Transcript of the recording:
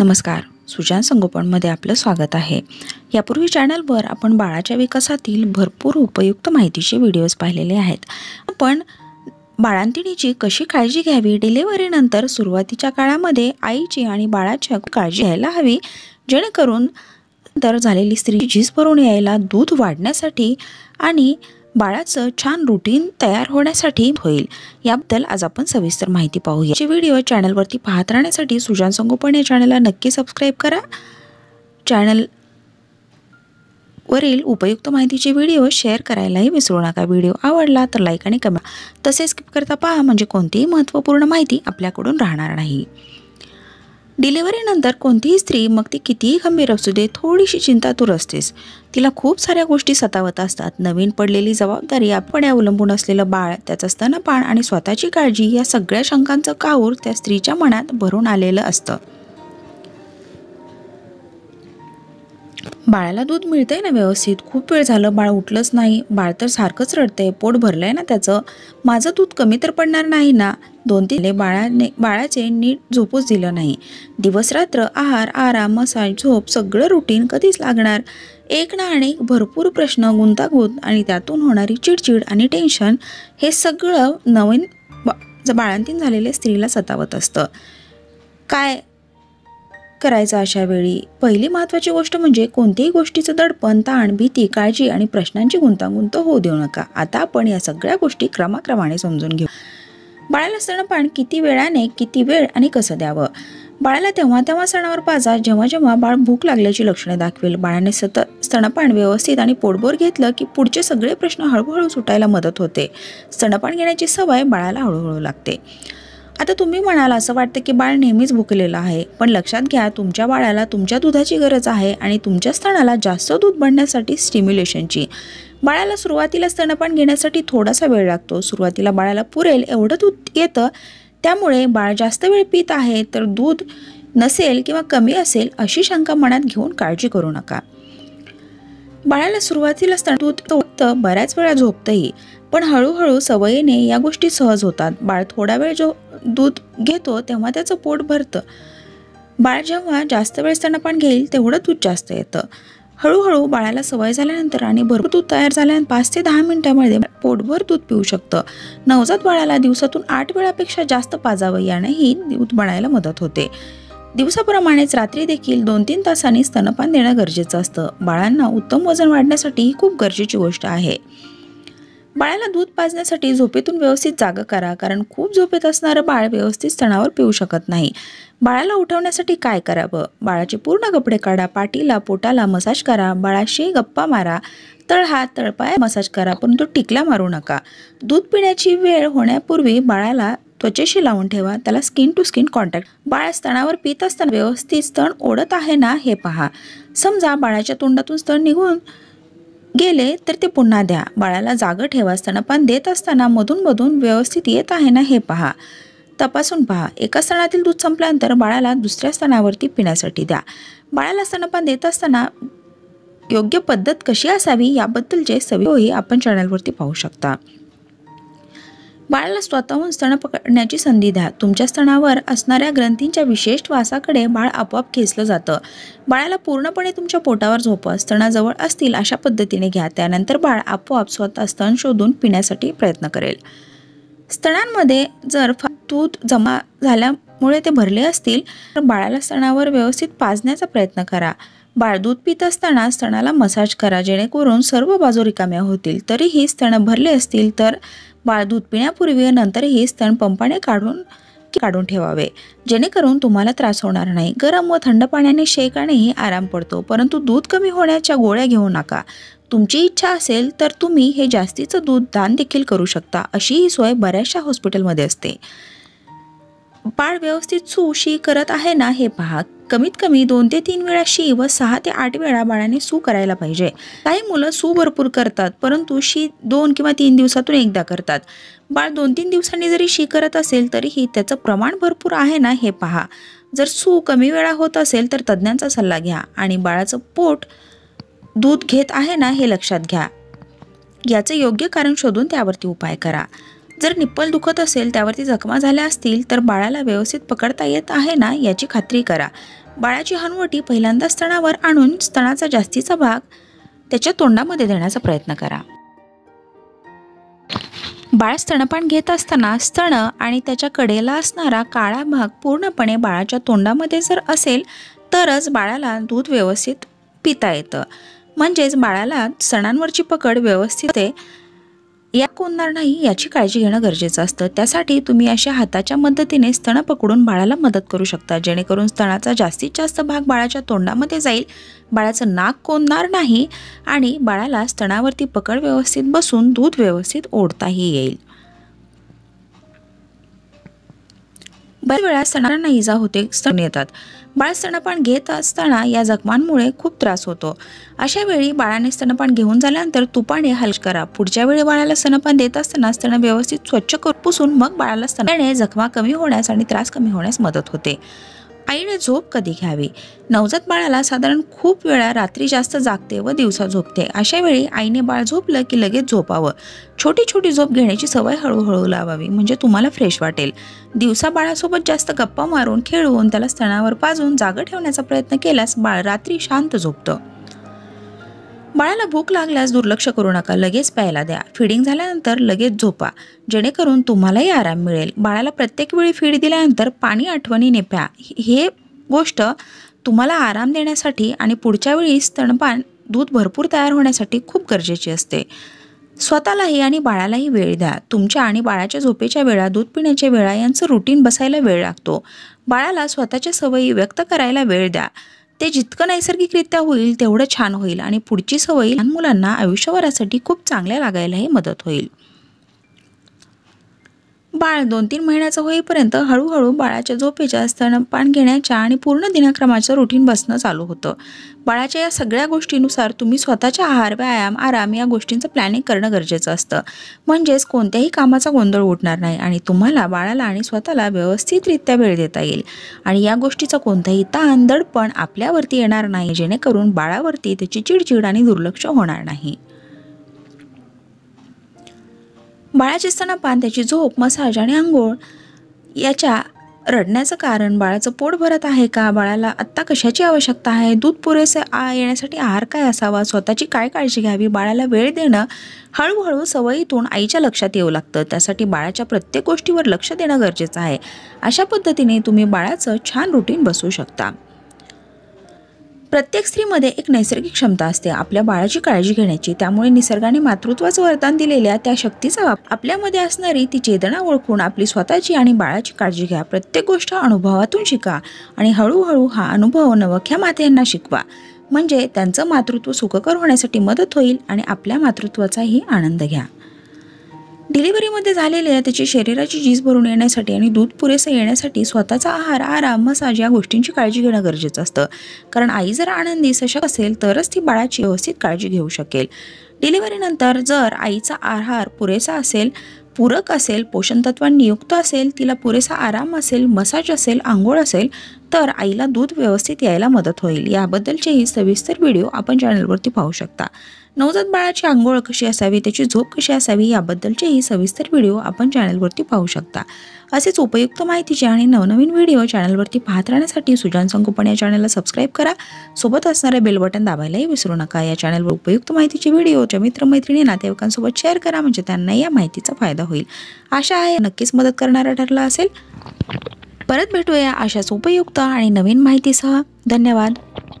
नमस्कार सुजान संगोपनमध्ये आपलं स्वागत आहे यापूर्वी चॅनलवर आपण बाळाच्या विकासातील भरपूर उपयुक्त माहितीचे व्हिडिओज पाहिलेले आहेत आपण बाळांतिणीची कशी काळजी घ्यावी डिलेवरीनंतर सुरुवातीच्या काळामध्ये आईची आणि बाळाची काळजी घ्यायला हवी जेणेकरून तर झालेली स्त्री झीज भरून यायला दूध वाढण्यासाठी आणि बाळाचं छान रुटीन तयार होण्यासाठी होईल याबद्दल आज आपण सविस्तर माहिती पाहूया याचे व्हिडिओ चॅनलवरती पाहत राहण्यासाठी सुजान संगोपन या चॅनलला नक्की सबस्क्राईब करा चॅनल वरील उपयुक्त माहितीचे व्हिडिओ शेअर करायलाही विसरू नका व्हिडिओ आवडला तर लाईक आणि कमेंट तसेच स्किप करता पहा म्हणजे कोणतीही महत्त्वपूर्ण माहिती आपल्याकडून राहणार नाही डिलिव्हरीनंतर कोणतीही स्त्री मग ती कितीही गंभीर असू दे थोडीशी चिंता तूर असतेस तिला खूप साऱ्या गोष्टी सतावत असतात नवीन पडलेली जबाबदारी आपण अवलंबून असलेलं बाळ त्याचं स्तनपान आणि स्वतःची काळजी या सगळ्या शंकांचं काहूर त्या स्त्रीच्या मनात भरून आलेलं असतं बाळाला दूध आहे ना व्यवस्थित खूप वेळ झालं बाळ उठलंच नाही बाळ तर सारखंच रडतंय पोट भरलंय ना त्याचं माझं दूध कमी तर पडणार नाही ना दोन तीन बाळाने बाळाचे नीट झोपूच दिलं नाही दिवस रात्र आहार आराम मसाज झोप सगळं रुटीन कधीच लागणार एक ना अनेक भरपूर प्रश्न गुंतागुंत आणि त्यातून होणारी चिडचिड आणि टेन्शन हे सगळं नवीन बाळांतीन झालेल्या स्त्रीला सतावत असतं काय करायचं अशा वेळी पहिली महत्त्वाची गोष्ट म्हणजे कोणत्याही गोष्टीचं दडपण ताण भीती काळजी आणि प्रश्नांची गुंतागुंत होऊ देऊ नका आता आपण या सगळ्या गोष्टी क्रमाक्रमाने समजून घेऊ बाळाला स्तनपान किती वेळाने किती वेळ आणि कसं द्यावं बाळाला तेव्हा तेव्हा सणावर पाजा जेव्हा जेव्हा बाळ भूक लागल्याची लक्षणे दाखवेल बाळाने सतत स्तनपान व्यवस्थित आणि पोटभर घेतलं की पुढचे सगळे प्रश्न हळूहळू सुटायला मदत होते स्तनपान घेण्याची सवय बाळाला हळूहळू लागते आता तुम्ही म्हणाल असं वाटतं की बाळ नेहमीच भुकलेलं आहे पण लक्षात घ्या तुमच्या बाळाला तुमच्या दुधाची गरज आहे आणि तुमच्या स्तनाला जास्त दूध बनण्यासाठी स्टिम्युलेशनची बाळाला सुरुवातीला स्तनपान घेण्यासाठी थोडासा वेळ लागतो सुरुवातीला बाळाला पुरेल एवढं दूध येतं त्यामुळे बाळ जास्त वेळ पित आहे तर दूध नसेल किंवा कमी असेल अशी शंका मनात घेऊन काळजी करू नका बाळाला सुरुवातीला दूध बऱ्याच वेळा झोपतंही पण हळूहळू सवयीने या गोष्टी सहज होतात बाळ थोडा वेळ जो दूध घेतो तेव्हा त्याचं पोट भरतं बाळ जेव्हा जास्त वेळ स्तनपान घेईल तेवढं दूध जास्त येतं हळूहळू बाळाला सवय झाल्यानंतर आणि भरपूर दूध तयार झाल्यानंतर पाच ते दहा मिनिटांमध्ये पोटभर दूध पिऊ शकतं नवजात बाळाला दिवसातून आठ वेळापेक्षा जास्त पाजावं यानंही दूध बनायला मदत होते दिवसाप्रमाणेच रात्री देखील दोन तीन तासांनी स्तनपान देणं गरजेचं असतं बाळांना उत्तम वजन वाढण्यासाठी ही खूप गरजेची गोष्ट आहे बाळाला दूध पाजण्यासाठी झोपेतून व्यवस्थित जागा करा कारण खूप झोपेत असणारं बाळ व्यवस्थित स्तनावर पिऊ शकत नाही बाळाला उठवण्यासाठी काय करावं बाळाचे पूर्ण कपडे काढा पाठीला पोटाला मसाज करा बाळाशी गप्पा मारा तळहात तळपाय मसाज करा परंतु टिकला मारू नका दूध पिण्याची वेळ होण्यापूर्वी बाळाला त्वचेशी लावून ठेवा त्याला स्किन टू स्किन कॉन्टॅक्ट बाळ स्तनावर पित असताना व्यवस्थित स्तन ओढत आहे ना हे पहा समजा बाळाच्या तोंडातून स्तन निघून गेले तर ते पुन्हा द्या बाळाला जागं ठेवा स्तनपान देत असताना मधूनमधून व्यवस्थित येत आहे ना हे पहा तपासून पहा एका स्तनातील दूध संपल्यानंतर बाळाला दुसऱ्या स्तनावरती पिण्यासाठी द्या बाळाला स्तनपान देत असताना योग्य पद्धत कशी असावी याबद्दलचे सवयी आपण चॅनलवरती पाहू शकता बाळाला स्वतःहून स्तन पकडण्याची संधी द्या तुमच्या स्तनावर असणाऱ्या ग्रंथींच्या विशेष वासाकडे बाळ आपोआप खेचलं जातं बाळाला पूर्णपणे तुमच्या पोटावर झोपा स्तनाजवळ असतील अशा पद्धतीने घ्या त्यानंतर बाळ आपोआप स्वतः स्तन शोधून पिण्यासाठी प्रयत्न करेल स्तनांमध्ये जर तूत जमा झाल्यामुळे ते भरले असतील तर बाळाला स्तनावर व्यवस्थित पाजण्याचा प्रयत्न करा बाळ दूध पित असताना स्तनाला मसाज करा जेणेकरून सर्व बाजू रिकाम्या होतील तरीही स्तन भरले असतील तर बाळ दूध पिण्यापूर्वी नंतरही नंतर हे स्तन पंपाने काढून काढून ठेवावे जेणेकरून तुम्हाला त्रास होणार नाही गरम व थंड पाण्याने शेकानेही आराम पडतो परंतु दूध कमी होण्याच्या गोळ्या घेऊ नका तुमची इच्छा असेल तर तुम्ही हे जास्तीचं दूध दान देखील करू शकता अशी ही सोय बऱ्याचशा हॉस्पिटलमध्ये असते बाळ व्यवस्थित सुशी करत आहे ना हे पहा कमीत कमी दोन ते तीन वेळा शी व सहा ते आठ वेळा बाळाने सू करायला पाहिजे काही मुलं सू भरपूर करतात परंतु शी दोन किंवा तीन दिवसातून एकदा करतात बाळ दोन तीन दिवसांनी जरी शी करत असेल तरीही त्याचं प्रमाण भरपूर आहे ना हे पहा जर सू कमी वेळा होत असेल तर तज्ज्ञांचा सल्ला घ्या आणि बाळाचं पोट दूध घेत आहे ना हे लक्षात घ्या याचे योग्य कारण शोधून त्यावरती उपाय करा जर निप्पल दुखत असेल त्यावरती जखमा झाल्या असतील तर बाळाला व्यवस्थित पकडता येत आहे ना याची खात्री करा बाळाची हनवटी पहिल्यांदा स्तनावर आणून स्तनाचा जास्तीचा भाग त्याच्या तोंडामध्ये देण्याचा प्रयत्न करा बाळ स्तनपान घेत असताना स्तन आणि त्याच्या कडेला असणारा काळा भाग पूर्णपणे बाळाच्या तोंडामध्ये जर असेल तरच बाळाला दूध व्यवस्थित पिता येतं म्हणजेच बाळाला सणांवरची पकड व्यवस्थित आहे या कोणणार नाही याची काळजी घेणं गरजेचं असतं त्यासाठी तुम्ही अशा हाताच्या मदतीने स्तन पकडून बाळाला मदत करू शकता जेणेकरून स्तनाचा जास्तीत जास्त भाग बाळाच्या तोंडामध्ये जाईल बाळाचं नाक कोणणार नाही आणि बाळाला स्तणावरती पकड व्यवस्थित बसून दूध व्यवस्थित ओढताही येईल बऱ्याच वेळा सणांना इजा होते सण येतात बाळ स्तनपान घेत असताना या जखमांमुळे खूप त्रास होतो अशा वेळी बाळाने स्तनपान घेऊन झाल्यानंतर तुपाने हलक करा पुढच्या वेळी बाळाला स्तनपान देत असताना स्तन व्यवस्थित स्वच्छ करून पुसून मग बाळाला स्तनाने जखमा कमी होण्यास आणि त्रास कमी होण्यास मदत होते आईने झोप कधी घ्यावी नवजात बाळाला साधारण खूप वेळा रात्री जास्त जागते व दिवसा झोपते अशा वेळी आईने बाळ झोपलं की लगेच झोपावं छोटी छोटी झोप घेण्याची सवय हळूहळू लावावी म्हणजे तुम्हाला फ्रेश वाटेल दिवसा बाळासोबत जास्त गप्पा मारून खेळवून त्याला स्तनावर पाजून जागं ठेवण्याचा प्रयत्न केल्यास बाळ रात्री शांत झोपतं बाळाला भूक लागल्यास दुर्लक्ष करू नका लगेच प्यायला द्या फिडिंग झाल्यानंतर लगेच झोपा जेणेकरून तुम्हालाही आराम मिळेल बाळाला प्रत्येक वेळी फीड दिल्यानंतर पाणी आठवणीने प्या हे गोष्ट तुम्हाला आराम देण्यासाठी आणि पुढच्या वेळी स्तनपान दूध भरपूर तयार होण्यासाठी खूप गरजेची असते स्वतःलाही आणि बाळालाही वेळ द्या तुमच्या आणि बाळाच्या झोपेच्या वेळा दूध पिण्याच्या वेळा यांचं रुटीन बसायला वेळ लागतो बाळाला स्वतःच्या सवयी व्यक्त करायला वेळ द्या ते जितकं नैसर्गिकरित्या होईल तेवढं छान होईल आणि पुढची सवय लहान मुलांना आयुष्यभरासाठी खूप चांगल्या लागायलाही मदत होईल बाळ दोन तीन महिन्याचं होईपर्यंत हळूहळू बाळाच्या झोपेच्या स्तनपान घेण्याच्या आणि पूर्ण दिनाक्रमाचं रुटीन बसणं चालू होतं बाळाच्या या सगळ्या गोष्टीनुसार तुम्ही स्वतःच्या आहार व्यायाम आराम या गोष्टींचं प्लॅनिंग करणं गरजेचं असतं म्हणजेच कोणत्याही कामाचा गोंधळ उठणार नाही आणि तुम्हाला बाळाला आणि स्वतःला व्यवस्थितरित्या वेळ देता येईल आणि या गोष्टीचा कोणताही ताण दडपण आपल्यावरती येणार नाही जेणेकरून बाळावरती त्याची चिडचिड आणि दुर्लक्ष होणार नाही बाळाचे स्तनपान त्याची झोप मसाज आणि आंघोळ याच्या रडण्याचं कारण बाळाचं पोट भरत आहे का बाळाला आत्ता कशाची आवश्यकता आहे दूध पुरेसे आ येण्यासाठी आहार काय असावा स्वतःची काय काळजी घ्यावी बाळाला वेळ देणं हळूहळू सवयीतून आईच्या लक्षात येऊ लागतं त्यासाठी बाळाच्या प्रत्येक गोष्टीवर लक्ष देणं गरजेचं आहे अशा पद्धतीने तुम्ही बाळाचं छान रुटीन बसवू शकता प्रत्येक स्त्रीमध्ये एक नैसर्गिक क्षमता असते आपल्या बाळाची काळजी घेण्याची त्यामुळे निसर्गाने मातृत्वाचं वरदान दिलेल्या त्या शक्तीचा वाप आपल्यामध्ये असणारी ती चेदना ओळखून आपली स्वतःची आणि बाळाची काळजी घ्या प्रत्येक गोष्ट अनुभवातून शिका आणि हळूहळू हा अनुभव नवख्या माथ्यांना शिकवा म्हणजे त्यांचं मातृत्व सुखकर होण्यासाठी मदत होईल आणि आपल्या मातृत्वाचाही आनंद घ्या डिलिव्हरीमध्ये झालेल्या त्याची शरीराची झीज भरून येण्यासाठी आणि दूध पुरेसं येण्यासाठी स्वतःचा आहार आराम मसाज या गोष्टींची काळजी घेणं गरजेचं असतं कारण आई जर आनंदी सशक असेल तरच ती बाळाची व्यवस्थित काळजी घेऊ शकेल डिलिव्हरीनंतर जर आईचा आहार पुरेसा असेल पूरक असेल पोषणतत्वांनी युक्त असेल तिला पुरेसा आराम असेल मसाज असेल आंघोळ असेल तर आईला दूध व्यवस्थित यायला मदत होईल याबद्दलचेही सविस्तर व्हिडिओ आपण चॅनलवरती पाहू शकता नवजात बाळाची आंघोळ कशी असावी त्याची झोप कशी असावी याबद्दलचेही सविस्तर व्हिडिओ आपण चॅनलवरती पाहू शकता असेच उपयुक्त माहितीचे आणि नवनवीन व्हिडिओ चॅनलवरती पाहत राहण्यासाठी सुजान संगोपन या चॅनलला सबस्क्राईब करा सोबत असणारे बेल बटन दाबायलाही विसरू नका या चॅनलवर उपयुक्त माहितीचे व्हिडिओच्या मित्रमैत्रिणी नातेवाईकांसोबत शेअर करा म्हणजे त्यांना या माहितीचा फायदा होईल आशा आहे नक्कीच मदत करणारा ठरला असेल परत भेटूया अशाच उपयुक्त आणि नवीन माहितीसह धन्यवाद